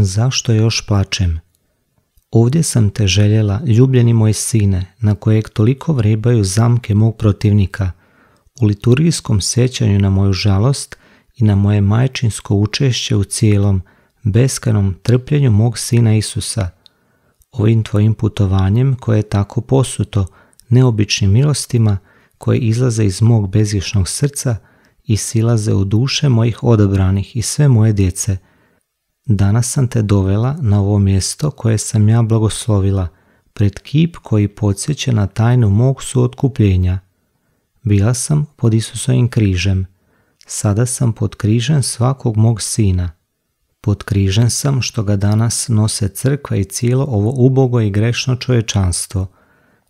Zašto još plačem? Ovdje sam te željela, ljubljeni moj sine, na kojeg toliko vrebaju zamke mog protivnika. U liturgijskom sjećanju na moju žalost i na moje majčinsko učešće u cijelom, beskanom trpljenju mog sina Isusa. Ovim tvojim putovanjem koje je tako posuto, neobičnim milostima koje izlaze iz mog bezvišnog srca i silaze u duše mojih odabranih i sve moje djece – Danas sam te dovela na ovo mjesto koje sam ja blagoslovila, pred kip koji podsjeća na tajnu mog suotkupljenja. Bila sam pod Isusovim križem, sada sam pod križem svakog mog sina. Pod križem sam što ga danas nose crkva i cijelo ovo ubogo i grešno čovječanstvo.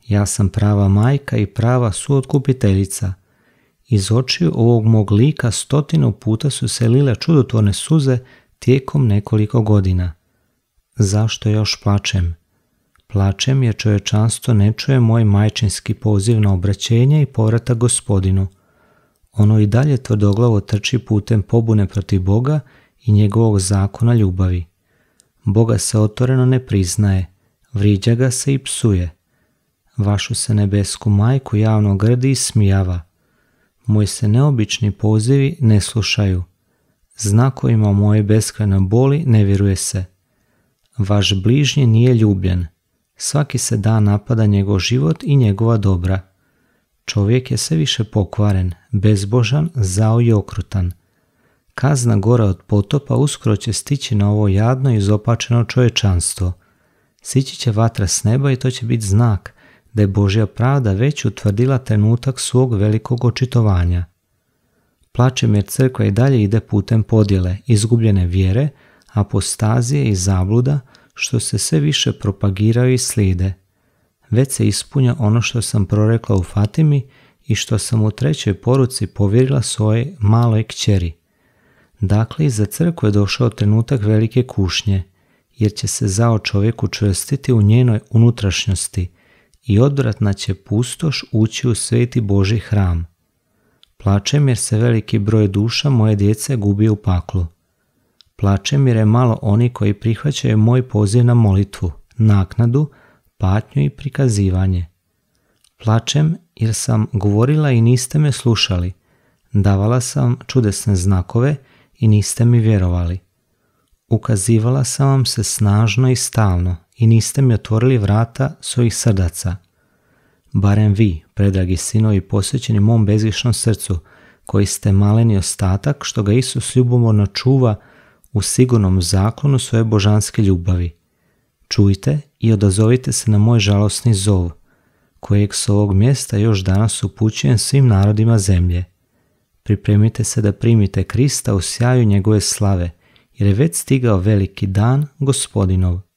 Ja sam prava majka i prava suotkupiteljica. Iz očiju ovog mog lika stotinu puta su se lile čudotvorne suze tijekom nekoliko godina. Zašto još plačem? Plačem jer čovječanstvo ne čuje moj majčinski poziv na obraćenje i povrata gospodinu. Ono i dalje tvrdoglavo trči putem pobune protiv Boga i njegovog zakona ljubavi. Boga se otvoreno ne priznaje, vriđa ga se i psuje. Vašu se nebesku majku javno grdi i smijava. Moji se neobični pozivi ne slušaju – znakovima moje beskrajne boli ne vjeruje se. Vaš bližnji nije ljubljen. Svaki se dan napada njegov život i njegova dobra. Čovjek je sve više pokvaren, bezbožan, zao i okrutan. Kazna gora od potopa uskoro će stići na ovo jadno i izopačeno čovječanstvo. Sići će vatra s neba i to će biti znak da je Božja pravda već utvrdila trenutak svog velikog očitovanja. Plačem jer crkva i dalje ide putem podjele, izgubljene vjere, apostazije i zabluda što se sve više propagiraju i slide. Već se ispunja ono što sam prorekla u Fatimi i što sam u trećoj poruci povjerila svoje maloj kćeri. Dakle, iza crkve je došao trenutak velike kušnje, jer će se zao čovjek učvrstiti u njenoj unutrašnjosti i odvratna će pustoš ući u sveti Boži hram – Plačem jer se veliki broj duša moje djece gubi u paklu. Plačem jer je malo oni koji prihvaćaju moj poziv na molitvu, naknadu, patnju i prikazivanje. Plačem jer sam govorila i niste me slušali. Davala sam čudesne znakove i niste mi vjerovali. Ukazivala sam vam se snažno i stalno i niste mi otvorili vrata svojih srdaca – barem vi, predragi sinovi, posvećeni mom bezvišnom srcu, koji ste maleni ostatak što ga Isus ljubomorno čuva u sigurnom zakonu svoje božanske ljubavi. Čujte i odazovite se na moj žalosni zov, kojeg s ovog mjesta još danas upućujem svim narodima zemlje. Pripremite se da primite Krista u sjaju njegove slave, jer je već stigao veliki dan gospodinov.